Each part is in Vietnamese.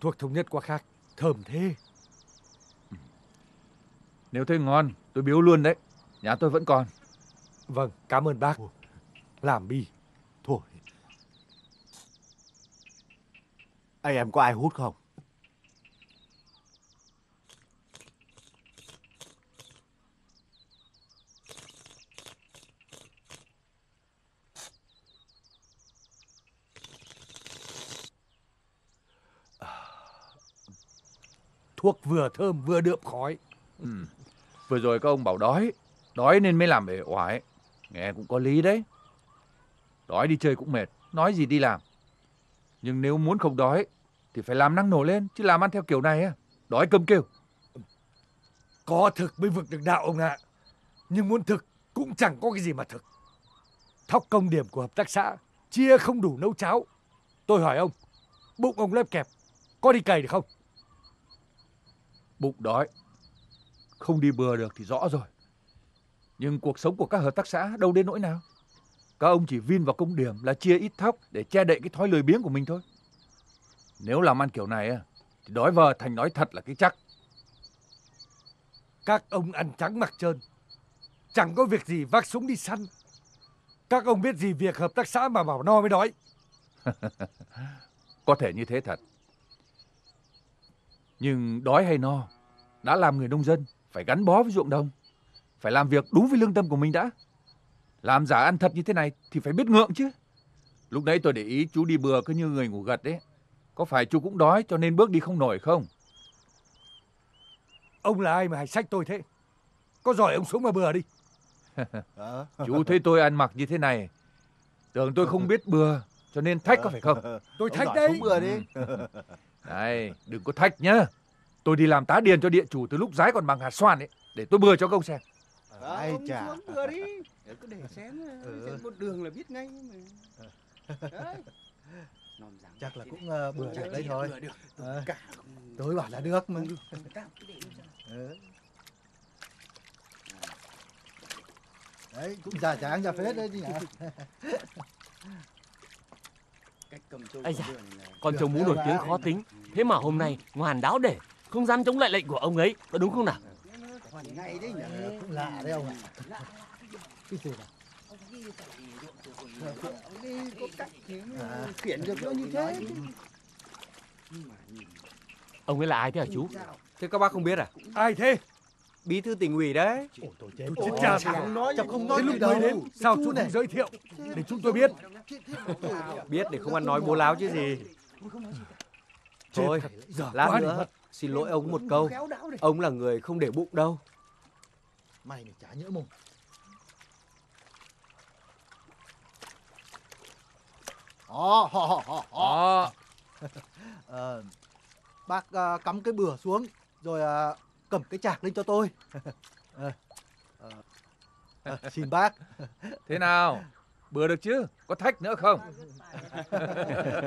thuộc thống nhất quá khác, thơm thế. Ừ. Nếu thấy ngon, tôi biếu luôn đấy. Nhà tôi vẫn còn. Vâng, cảm ơn bác. Làm bi. Thôi. anh em có ai hút không? thuốc vừa thơm vừa đượm khói. Ừ. Vừa rồi các ông bảo đói, đói nên mới làm ể oải. Nghe cũng có lý đấy. Đói đi chơi cũng mệt, nói gì đi làm. Nhưng nếu muốn không đói thì phải làm năng nổ lên, chứ làm ăn theo kiểu này á, đói cơm kêu. Có thực mới vực được đạo ông ạ. Nhưng muốn thực cũng chẳng có cái gì mà thực. Thóc công điểm của hợp tác xã chia không đủ nấu cháo. Tôi hỏi ông, bụng ông lép kẹp, có đi cày được không? bụng đói. Không đi bừa được thì rõ rồi. Nhưng cuộc sống của các hợp tác xã đâu đến nỗi nào. Các ông chỉ vin vào công điểm là chia ít thóc để che đậy cái thói lười biếng của mình thôi. Nếu làm ăn kiểu này thì đói vờ thành nói thật là cái chắc. Các ông ăn trắng mặc trơn. Chẳng có việc gì vác súng đi săn. Các ông biết gì việc hợp tác xã mà bảo no mới đói. có thể như thế thật. Nhưng đói hay no, đã làm người nông dân, phải gắn bó với ruộng đồng. Phải làm việc đúng với lương tâm của mình đã. Làm giả ăn thật như thế này thì phải biết ngượng chứ. Lúc nãy tôi để ý chú đi bừa cứ như người ngủ gật đấy. Có phải chú cũng đói cho nên bước đi không nổi không? Ông là ai mà hạch sách tôi thế? Có giỏi ông xuống mà bừa đi. chú thấy tôi ăn mặc như thế này, tưởng tôi không biết bừa cho nên thách có phải không? Tôi thách đấy. Xuống bừa đi. Ừ. Này, đừng có thách nhá. Tôi đi làm tá điền cho địa chủ từ lúc giái còn bằng hạt xoan ấy, để tôi bừa cho công xem. Vâng, Ai ông chà. bừa đi, cứ để ừ. xem, ừ. xem một đường là biết ngay. Mà. Ừ. Chắc là cũng uh, bừa được đấy thôi. À, ờ. tôi bảo là được mà. Ừ. ừ. Đấy, cũng già tráng ra phết đấy chứ nhỉ. Ây da, con trâu mú nổi tiếng khó tính Thế mà hôm nay ngoan đáo để Không dám chống lại lệnh của ông ấy Có đúng không nào ờ, Cũng lạ đấy ông ạ Cái gì nào Khiển được nó như thế Ông ấy là ai thế hả chú Thế các bác không biết à Ai thế bí thư tỉnh ủy đấy tôi chết tôi chả nói chẳng không nói lúc đâu đến sao chú này giới thiệu để chúng tôi biết biết để không ăn nói bố láo chứ gì thôi giờ lát nữa xin lỗi ông một câu ông là người không để bụng đâu mày chả nhỡ mồm Ồ, oh, oh, ờ, bác uh, cắm cái bừa xuống rồi uh, cầm cái chạc lên cho tôi à, à, xin bác thế nào bữa được chứ có thách nữa không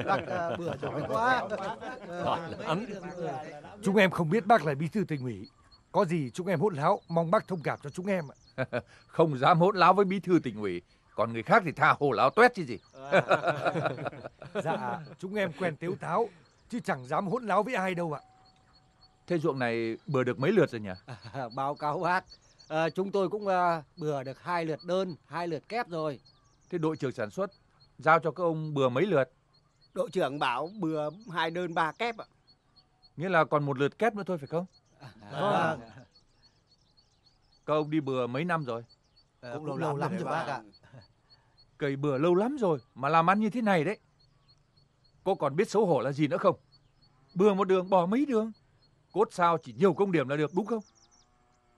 bác bữa giỏi quá giỏi lắm chúng em không biết bác là bí thư tỉnh ủy có gì chúng em hỗn láo mong bác thông cảm cho chúng em ạ không dám hỗn láo với bí thư tỉnh ủy còn người khác thì tha hồ láo toét chứ gì dạ chúng em quen tiếu táo chứ chẳng dám hỗn láo với ai đâu ạ Thế ruộng này bừa được mấy lượt rồi nhỉ? À, báo cáo bác, à, chúng tôi cũng à, bừa được hai lượt đơn, hai lượt kép rồi. Thế đội trưởng sản xuất giao cho các ông bừa mấy lượt? Đội trưởng bảo bừa hai đơn ba kép ạ. Nghĩa là còn một lượt kép nữa thôi phải không? À, à. Các ông đi bừa mấy năm rồi? À, ờ, cũng, cũng lâu, lắm, lắm rồi bác ạ. Cầy bừa lâu lắm rồi mà làm ăn như thế này đấy. Cô còn biết xấu hổ là gì nữa không? Bừa một đường bỏ mấy đường. Cốt sao chỉ nhiều công điểm là được đúng không?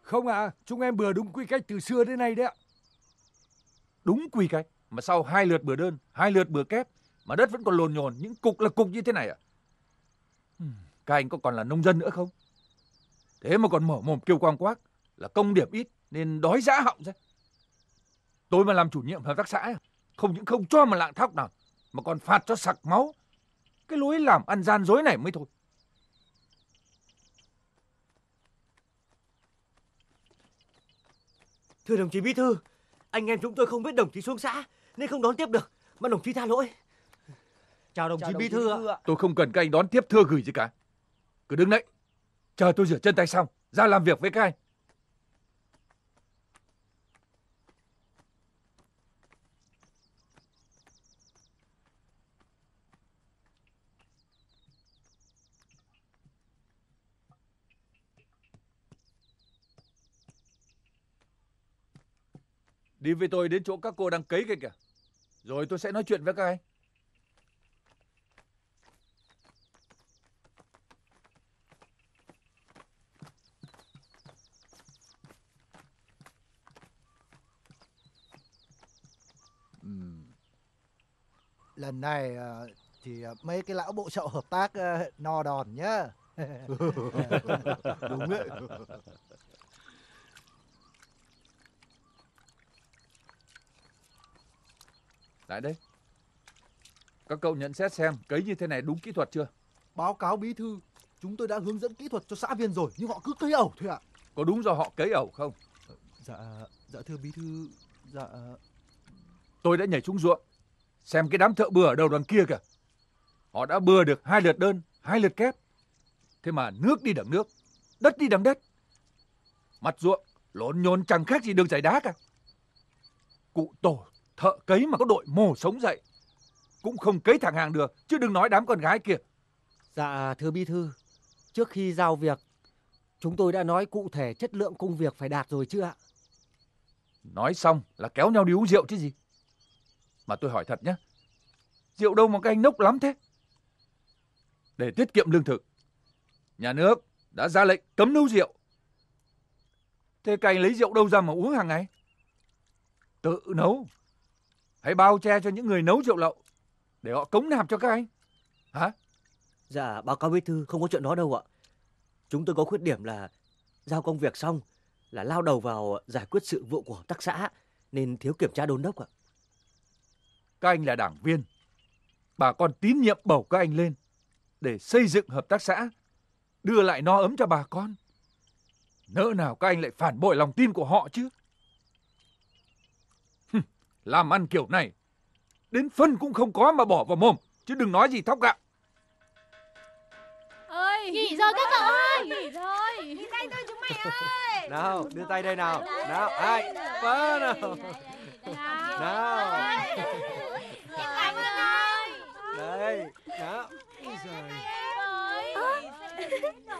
Không ạ, à, chúng em bừa đúng quy cách từ xưa đến nay đấy ạ. Đúng quy cách mà sau hai lượt bừa đơn, hai lượt bừa kép mà đất vẫn còn lồn nhồn, những cục là cục như thế này ạ. À? Các anh có còn là nông dân nữa không? Thế mà còn mở mồm kêu quang quác là công điểm ít nên đói dã họng ra. Tôi mà làm chủ nhiệm hợp tác xã, không những không cho mà lạng thóc nào, mà còn phạt cho sặc máu. Cái lối làm ăn gian dối này mới thôi. Thưa đồng chí Bí Thư, anh em chúng tôi không biết đồng chí xuống xã nên không đón tiếp được, mà đồng chí tha lỗi. Chào đồng Chào chí Bí Thư, ạ. Tôi không cần các anh đón tiếp thưa gửi gì cả. Cứ đứng đấy, chờ tôi rửa chân tay xong, ra làm việc với các anh. Đi với tôi đến chỗ các cô đang cấy kia kìa. Rồi tôi sẽ nói chuyện với các anh. lần này ờ, thì ờ, mấy cái lão bộ sậu hợp tác ờ, no đòn nhá đúng đấy Lại đây. Các cậu nhận xét xem cấy như thế này đúng kỹ thuật chưa? Báo cáo bí thư, chúng tôi đã hướng dẫn kỹ thuật cho xã viên rồi nhưng họ cứ cấy ẩu thôi ạ. À. Có đúng do họ cấy ẩu không? Dạ, dạ thưa bí thư, dạ... Ờ. Tôi đã nhảy xuống ruộng, xem cái đám thợ bừa ở đầu đoàn kia kìa. Họ đã bừa được hai lượt đơn, hai lượt kép. Thế mà nước đi đằng nước, đất đi đằng đất. Mặt ruộng, lộn nhốn chẳng khác gì đường giải đá cả. Cụ tổ Thợ cấy mà có đội mồ sống dậy Cũng không cấy thẳng hàng được Chứ đừng nói đám con gái kia Dạ thưa bí thư Trước khi giao việc Chúng tôi đã nói cụ thể chất lượng công việc phải đạt rồi chứ ạ Nói xong là kéo nhau đi uống rượu chứ gì Mà tôi hỏi thật nhé Rượu đâu mà các anh nốc lắm thế Để tiết kiệm lương thực Nhà nước đã ra lệnh cấm nấu rượu Thế các anh lấy rượu đâu ra mà uống hàng ngày Tự nấu Hãy bao che cho những người nấu rượu lậu để họ cống nạp cho các anh. Hả? Dạ, báo cáo bí thư không có chuyện đó đâu ạ. Chúng tôi có khuyết điểm là giao công việc xong là lao đầu vào giải quyết sự vụ của tác xã nên thiếu kiểm tra đôn đốc ạ. Các anh là đảng viên. Bà con tín nhiệm bầu các anh lên để xây dựng hợp tác xã, đưa lại no ấm cho bà con. Nỡ nào các anh lại phản bội lòng tin của họ chứ? Làm ăn kiểu này, đến phân cũng không có mà bỏ vào mồm, chứ đừng nói gì thóc gạo. Ơi, nghỉ rồi các cậu ơi, nghỉ rồi. Nghỉ tay tôi chúng mày ơi. Nào, đưa tay đây nào. Nào, ai, phớ nào. Nào. Em cảm ơn ông. Đây, nào.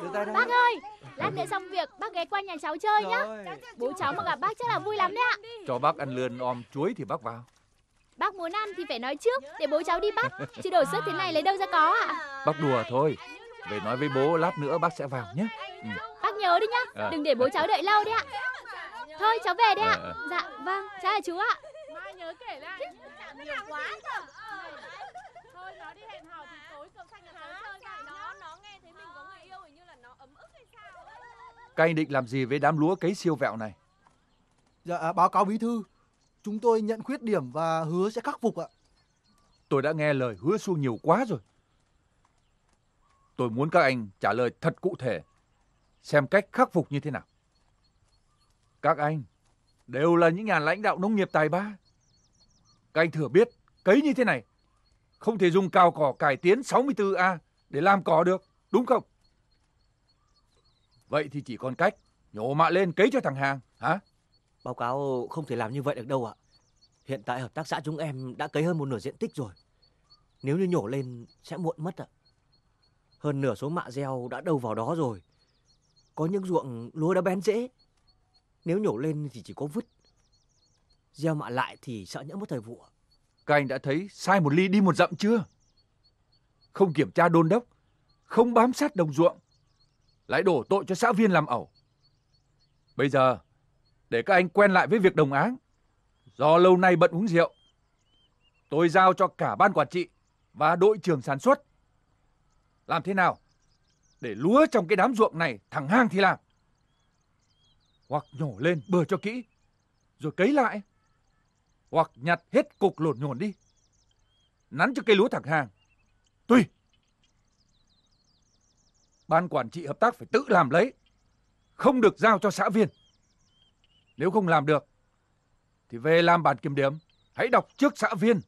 Đưa tay đây. Bác ơi, Lát nữa xong việc bác ghé qua nhà cháu chơi nhá Bố cháu mà gặp bác chắc là vui lắm đấy ạ Cho bác ăn lươn om chuối thì bác vào Bác muốn ăn thì phải nói trước Để bố cháu đi bắt Chứ đổi sức thế này lấy đâu ra có ạ Bác đùa thôi Về nói với bố lát nữa bác sẽ vào nhé ừ. Bác nhớ đi nhá à. Đừng để bố cháu đợi lâu đấy ạ Thôi cháu về đấy ạ à. Dạ vâng cháu là chú ạ Mai nhớ kể lại quá Thôi nó đi hẹn hò thì tối cậu sang nhà cháu Các anh định làm gì với đám lúa cấy siêu vẹo này? Dạ, à, báo cáo bí thư, chúng tôi nhận khuyết điểm và hứa sẽ khắc phục ạ. Tôi đã nghe lời hứa xu nhiều quá rồi. Tôi muốn các anh trả lời thật cụ thể, xem cách khắc phục như thế nào. Các anh đều là những nhà lãnh đạo nông nghiệp tài ba. Các anh thừa biết cấy như thế này, không thể dùng cao cỏ cải tiến 64A để làm cỏ được, đúng không? Vậy thì chỉ còn cách nhổ mạ lên cấy cho thằng Hàng, hả? Báo cáo không thể làm như vậy được đâu ạ. Hiện tại hợp tác xã chúng em đã cấy hơn một nửa diện tích rồi. Nếu như nhổ lên sẽ muộn mất ạ. Hơn nửa số mạ gieo đã đâu vào đó rồi. Có những ruộng lúa đã bén rễ. Nếu nhổ lên thì chỉ có vứt. Gieo mạ lại thì sợ nhỡ mất thời vụ. Các anh đã thấy sai một ly đi một dặm chưa? Không kiểm tra đôn đốc, không bám sát đồng ruộng, lại đổ tội cho xã viên làm ẩu. Bây giờ, để các anh quen lại với việc đồng áng, do lâu nay bận uống rượu, tôi giao cho cả ban quản trị và đội trưởng sản xuất. Làm thế nào để lúa trong cái đám ruộng này thẳng hang thì làm. Hoặc nhổ lên bừa cho kỹ, rồi cấy lại. Hoặc nhặt hết cục lột nhổn đi. Nắn cho cây lúa thẳng hàng. Tuy. Ban quản trị hợp tác phải tự làm lấy, không được giao cho xã viên. Nếu không làm được, thì về làm bản kiểm điểm, hãy đọc trước xã viên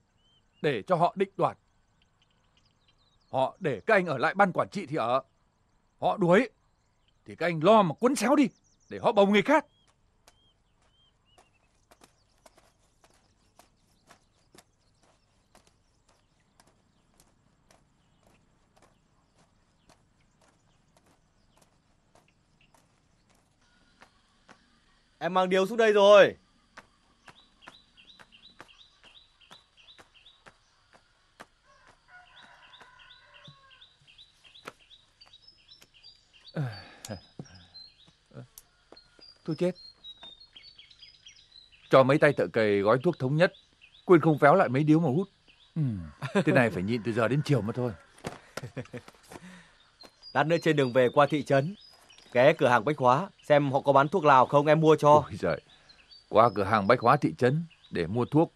để cho họ định đoạt. Họ để các anh ở lại ban quản trị thì ở, họ đuổi thì các anh lo mà cuốn xéo đi để họ bầu người khác. Em mang điếu xuống đây rồi. Tôi chết. Cho mấy tay thợ cầy gói thuốc thống nhất. Quên không véo lại mấy điếu mà hút. Ừ. Thế này phải nhịn từ giờ đến chiều mà thôi. Lát nữa trên đường về qua thị trấn, ghé cửa hàng bách hóa xem họ có bán thuốc lào không em mua cho. Ôi giời, qua cửa hàng bách hóa thị trấn để mua thuốc,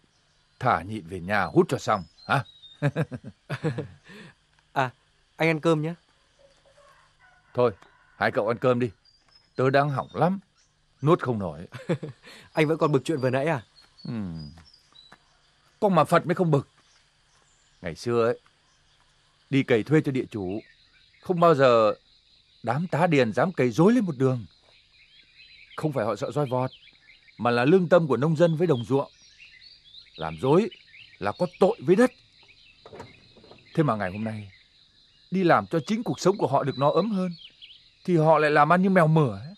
thả nhịn về nhà hút cho xong, hả? à, anh ăn cơm nhé. Thôi, hai cậu ăn cơm đi. Tớ đang hỏng lắm, nuốt không nổi. anh vẫn còn bực chuyện vừa nãy à? Ừ. Con mà Phật mới không bực. Ngày xưa ấy, đi cày thuê cho địa chủ, không bao giờ Đám tá điền dám cày rối lên một đường. Không phải họ sợ roi vọt, mà là lương tâm của nông dân với đồng ruộng. Làm dối là có tội với đất. Thế mà ngày hôm nay, đi làm cho chính cuộc sống của họ được no ấm hơn, thì họ lại làm ăn như mèo mửa. Ấy.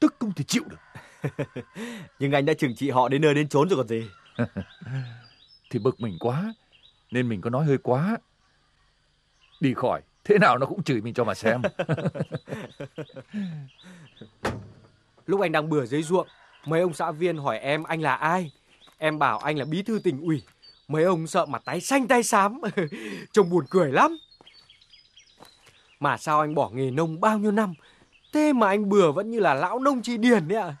Tức không thể chịu được. Nhưng anh đã trừng trị họ đến nơi đến chốn rồi còn gì. thì bực mình quá, nên mình có nói hơi quá. Đi khỏi, thế nào nó cũng chửi mình cho mà xem lúc anh đang bừa dưới ruộng mấy ông xã viên hỏi em anh là ai em bảo anh là bí thư tỉnh ủy mấy ông sợ mặt tái xanh tay xám trông buồn cười lắm mà sao anh bỏ nghề nông bao nhiêu năm thế mà anh bừa vẫn như là lão nông chi điền đấy ạ à?